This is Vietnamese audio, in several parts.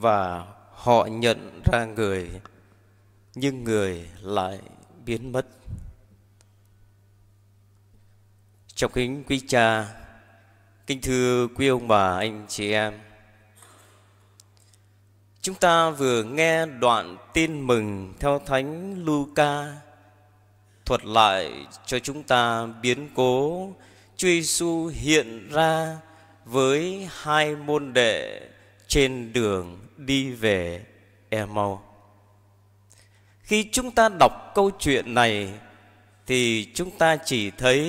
và họ nhận ra người nhưng người lại biến mất trong kính quý cha kính thưa quý ông bà anh chị em chúng ta vừa nghe đoạn tin mừng theo thánh Luca thuật lại cho chúng ta biến cố Chúa Giêsu hiện ra với hai môn đệ trên đường đi về Emau. Khi chúng ta đọc câu chuyện này thì chúng ta chỉ thấy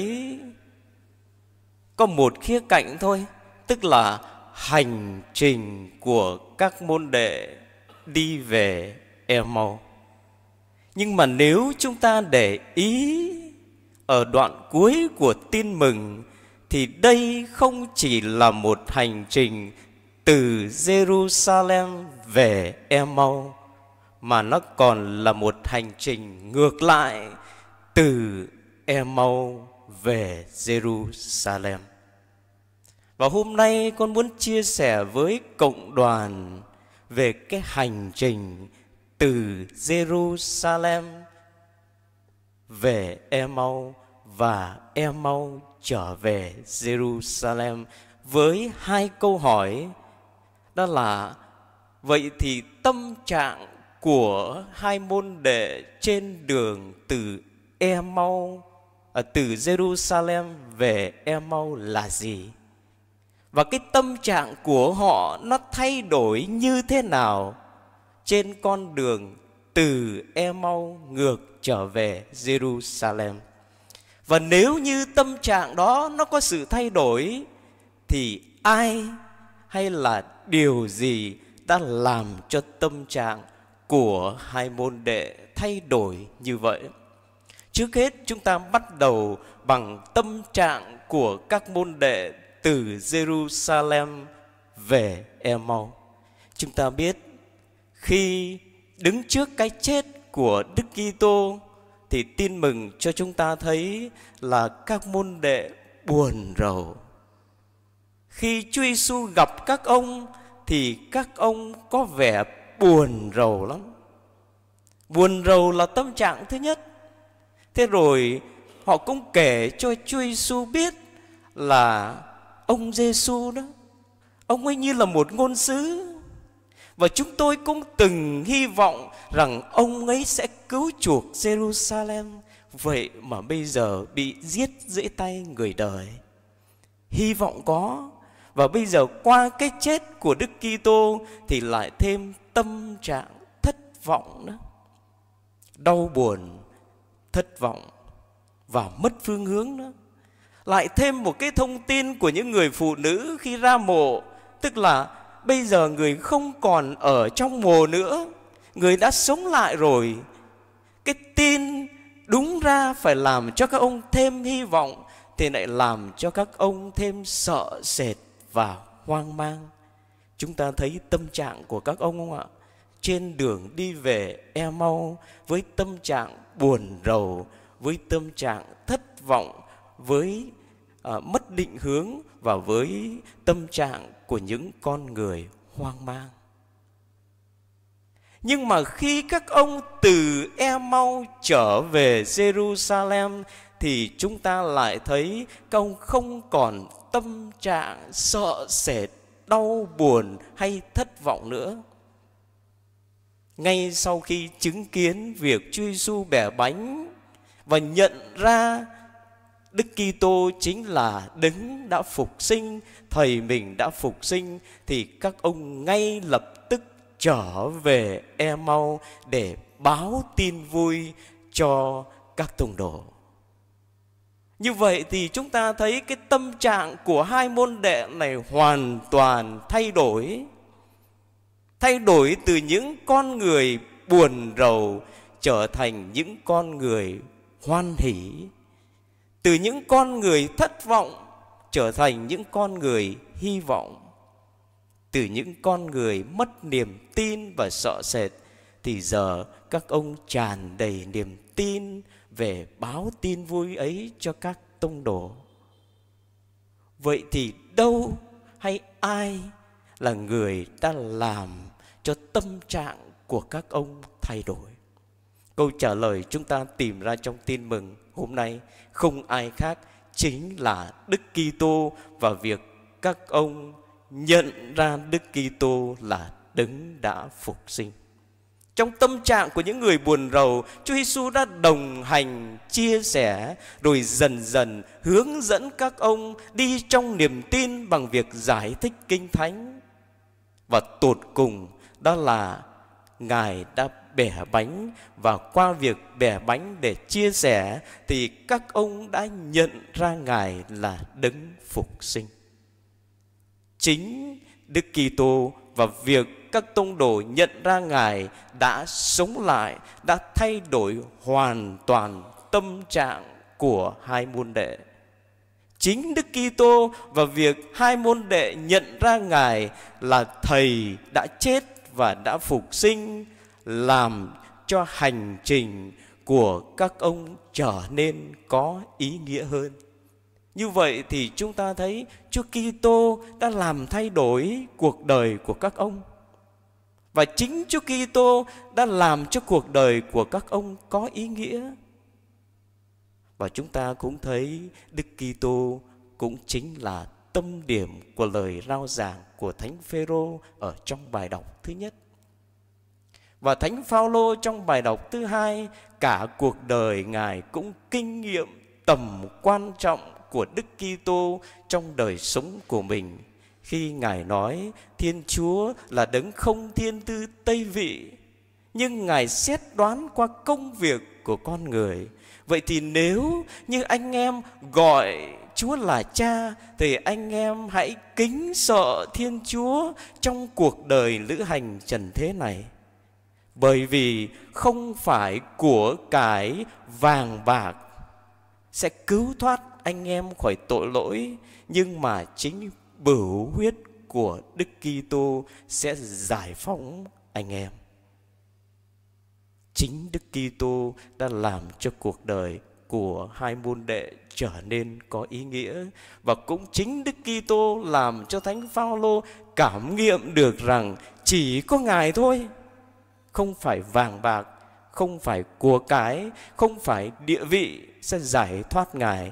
có một khía cạnh thôi, tức là hành trình của các môn đệ đi về Emau. Nhưng mà nếu chúng ta để ý ở đoạn cuối của tin mừng thì đây không chỉ là một hành trình từ Jerusalem về Emau mà nó còn là một hành trình ngược lại từ Emau về Jerusalem. Và hôm nay con muốn chia sẻ với cộng đoàn về cái hành trình từ Jerusalem về Emau và Emau trở về Jerusalem với hai câu hỏi đó là vậy thì tâm trạng của hai môn đệ trên đường từ Emau à, từ Jerusalem về Emau là gì và cái tâm trạng của họ nó thay đổi như thế nào trên con đường từ Emau ngược trở về Jerusalem và nếu như tâm trạng đó nó có sự thay đổi thì ai hay là điều gì đã làm cho tâm trạng của hai môn đệ thay đổi như vậy? Trước hết chúng ta bắt đầu bằng tâm trạng của các môn đệ từ Jerusalem về Emau. Chúng ta biết khi đứng trước cái chết của Đức Kitô thì tin mừng cho chúng ta thấy là các môn đệ buồn rầu khi Chúa Giêsu gặp các ông thì các ông có vẻ buồn rầu lắm. Buồn rầu là tâm trạng thứ nhất. Thế rồi họ cũng kể cho Chúa Giêsu biết là ông Giêsu đó, ông ấy như là một ngôn sứ và chúng tôi cũng từng hy vọng rằng ông ấy sẽ cứu chuộc Jerusalem vậy mà bây giờ bị giết dưới tay người đời. Hy vọng có và bây giờ qua cái chết của Đức Kitô thì lại thêm tâm trạng thất vọng đó Đau buồn, thất vọng và mất phương hướng đó Lại thêm một cái thông tin của những người phụ nữ khi ra mộ, tức là bây giờ người không còn ở trong mồ nữa, người đã sống lại rồi. Cái tin đúng ra phải làm cho các ông thêm hy vọng thì lại làm cho các ông thêm sợ sệt và hoang mang. Chúng ta thấy tâm trạng của các ông không ạ? Trên đường đi về e mau với tâm trạng buồn rầu, với tâm trạng thất vọng, với à, mất định hướng và với tâm trạng của những con người hoang mang. Nhưng mà khi các ông từ E Mau trở về Jerusalem thì chúng ta lại thấy các ông không còn tâm trạng sợ sệt, đau buồn hay thất vọng nữa. Ngay sau khi chứng kiến việc truy su bẻ bánh và nhận ra Đức Kitô chính là đứng đã phục sinh, thầy mình đã phục sinh thì các ông ngay lập tức trở về Emau để báo tin vui cho các tông đồ. Như vậy thì chúng ta thấy cái tâm trạng của hai môn đệ này hoàn toàn thay đổi. Thay đổi từ những con người buồn rầu trở thành những con người hoan hỷ. Từ những con người thất vọng trở thành những con người hy vọng. Từ những con người mất niềm tin và sợ sệt thì giờ các ông tràn đầy niềm tin về báo tin vui ấy cho các tông đồ vậy thì đâu hay ai là người ta làm cho tâm trạng của các ông thay đổi câu trả lời chúng ta tìm ra trong tin mừng hôm nay không ai khác chính là đức kitô và việc các ông nhận ra đức kitô là đấng đã phục sinh trong tâm trạng của những người buồn rầu, Chúa Giêsu đã đồng hành, chia sẻ, rồi dần dần hướng dẫn các ông đi trong niềm tin bằng việc giải thích Kinh Thánh. Và tột cùng đó là Ngài đã bẻ bánh và qua việc bẻ bánh để chia sẻ thì các ông đã nhận ra Ngài là đấng phục sinh. Chính Đức Kitô và việc các tông đồ nhận ra Ngài đã sống lại, đã thay đổi hoàn toàn tâm trạng của hai môn đệ. Chính Đức Kitô và việc hai môn đệ nhận ra Ngài là Thầy đã chết và đã phục sinh làm cho hành trình của các ông trở nên có ý nghĩa hơn. Như vậy thì chúng ta thấy Chúa Kitô đã làm thay đổi cuộc đời của các ông. Và chính Chúa Kitô đã làm cho cuộc đời của các ông có ý nghĩa. Và chúng ta cũng thấy Đức Kitô cũng chính là tâm điểm của lời rao giảng của Thánh Phêrô ở trong bài đọc thứ nhất. Và Thánh Phaolô trong bài đọc thứ hai, cả cuộc đời ngài cũng kinh nghiệm tầm quan trọng của Đức Kitô trong đời sống của mình khi Ngài nói Thiên Chúa là đấng không thiên tư Tây Vị, nhưng Ngài xét đoán qua công việc của con người. Vậy thì nếu như anh em gọi Chúa là cha thì anh em hãy kính sợ Thiên Chúa trong cuộc đời lữ hành trần thế này. Bởi vì không phải của cải vàng bạc sẽ cứu thoát anh em khỏi tội lỗi nhưng mà chính bửu huyết của Đức Kitô sẽ giải phóng anh em. Chính Đức Kitô đã làm cho cuộc đời của hai môn đệ trở nên có ý nghĩa và cũng chính Đức Kitô làm cho Thánh Phaolô cảm nghiệm được rằng chỉ có Ngài thôi, không phải vàng bạc, không phải của cái, không phải địa vị sẽ giải thoát Ngài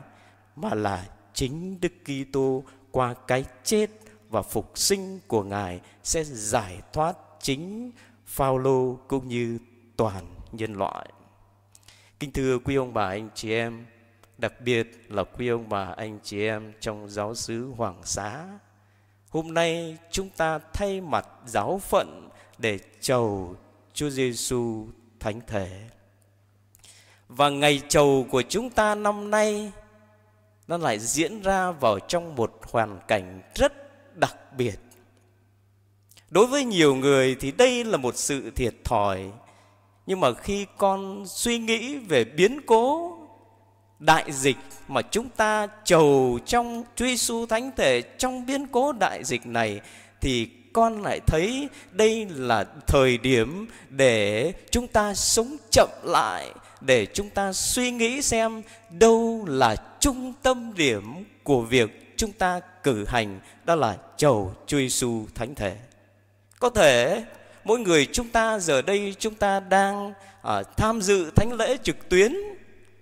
mà là chính Đức Kitô qua cái chết và phục sinh của Ngài sẽ giải thoát chính Phaolô cũng như toàn nhân loại. Kính thưa quý ông bà anh chị em, đặc biệt là quý ông bà anh chị em trong giáo xứ Hoàng Xá. Hôm nay chúng ta thay mặt giáo phận để chầu Chúa Giêsu thánh thể. Và ngày chầu của chúng ta năm nay nó lại diễn ra vào trong một hoàn cảnh rất đặc biệt đối với nhiều người thì đây là một sự thiệt thòi nhưng mà khi con suy nghĩ về biến cố đại dịch mà chúng ta trầu trong truy su thánh thể trong biến cố đại dịch này thì con lại thấy đây là thời điểm để chúng ta sống chậm lại để chúng ta suy nghĩ xem đâu là trung tâm điểm của việc chúng ta cử hành đó là chầu chui su thánh thể có thể mỗi người chúng ta giờ đây chúng ta đang à, tham dự thánh lễ trực tuyến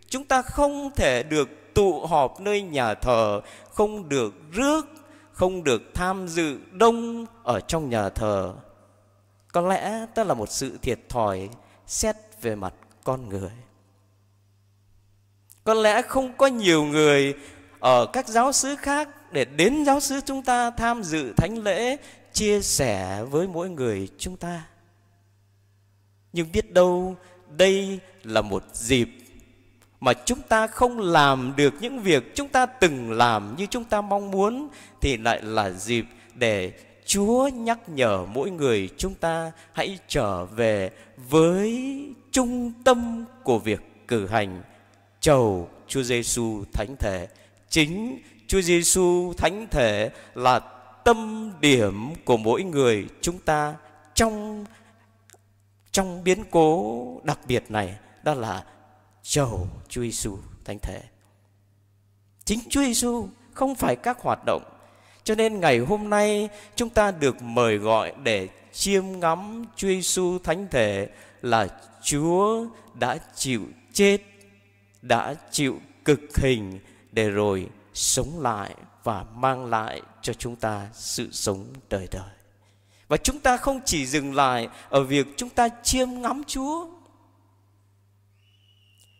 chúng ta không thể được tụ họp nơi nhà thờ không được rước không được tham dự đông ở trong nhà thờ có lẽ đó là một sự thiệt thòi xét về mặt con người có lẽ không có nhiều người ở các giáo xứ khác để đến giáo xứ chúng ta tham dự thánh lễ chia sẻ với mỗi người chúng ta nhưng biết đâu đây là một dịp mà chúng ta không làm được những việc chúng ta từng làm như chúng ta mong muốn thì lại là dịp để Chúa nhắc nhở mỗi người chúng ta hãy trở về với trung tâm của việc cử hành chầu Chúa Giêsu thánh thể. Chính Chúa Giêsu thánh thể là tâm điểm của mỗi người chúng ta trong trong biến cố đặc biệt này đó là chầu Chúa Giêsu thánh thể. Chính Chúa Giêsu không phải các hoạt động cho nên ngày hôm nay chúng ta được mời gọi để chiêm ngắm Chúa Giêsu Thánh Thể là Chúa đã chịu chết, đã chịu cực hình để rồi sống lại và mang lại cho chúng ta sự sống đời đời. Và chúng ta không chỉ dừng lại ở việc chúng ta chiêm ngắm Chúa.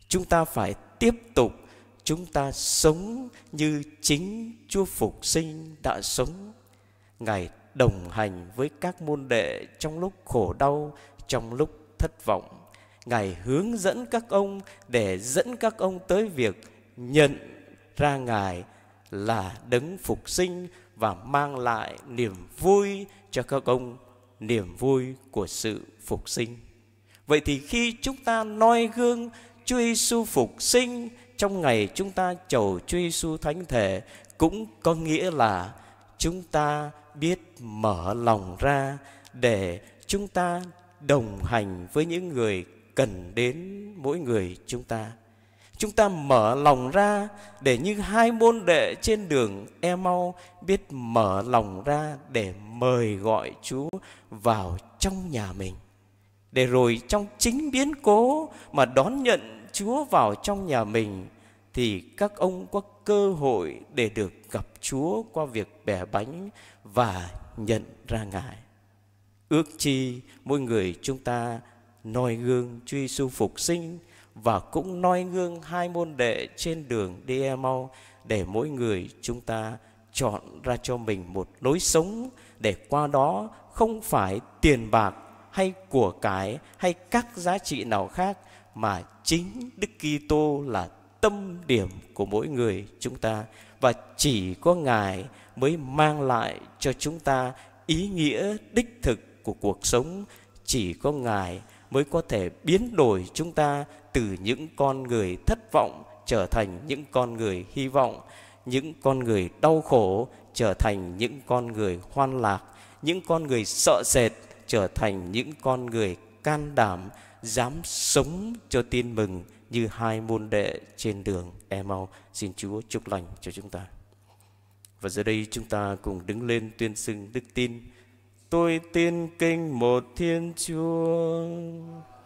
Chúng ta phải tiếp tục chúng ta sống như chính Chúa Phục sinh đã sống. Ngài đồng hành với các môn đệ trong lúc khổ đau, trong lúc thất vọng. Ngài hướng dẫn các ông để dẫn các ông tới việc nhận ra Ngài là đấng phục sinh và mang lại niềm vui cho các ông, niềm vui của sự phục sinh. Vậy thì khi chúng ta noi gương Chúa Giêsu phục sinh trong ngày chúng ta chầu truy su thánh thể cũng có nghĩa là chúng ta biết mở lòng ra để chúng ta đồng hành với những người cần đến mỗi người chúng ta. Chúng ta mở lòng ra để như hai môn đệ trên đường Emau biết mở lòng ra để mời gọi Chúa vào trong nhà mình. Để rồi trong chính biến cố mà đón nhận Chúa vào trong nhà mình thì các ông có cơ hội để được gặp Chúa qua việc bẻ bánh và nhận ra Ngài. Ước chi mỗi người chúng ta noi gương Truy Giêsu phục sinh và cũng noi gương hai môn đệ trên đường đi e mau để mỗi người chúng ta chọn ra cho mình một lối sống để qua đó không phải tiền bạc hay của cải hay các giá trị nào khác mà chính Đức Kitô là tâm điểm của mỗi người chúng ta và chỉ có Ngài mới mang lại cho chúng ta ý nghĩa đích thực của cuộc sống, chỉ có Ngài mới có thể biến đổi chúng ta từ những con người thất vọng trở thành những con người hy vọng, những con người đau khổ trở thành những con người hoan lạc, những con người sợ sệt trở thành những con người can đảm dám sống cho tin mừng như hai môn đệ trên đường Emau. Xin Chúa chúc lành cho chúng ta. Và giờ đây chúng ta cùng đứng lên tuyên xưng đức tin. Tôi tin kinh một Thiên Chúa.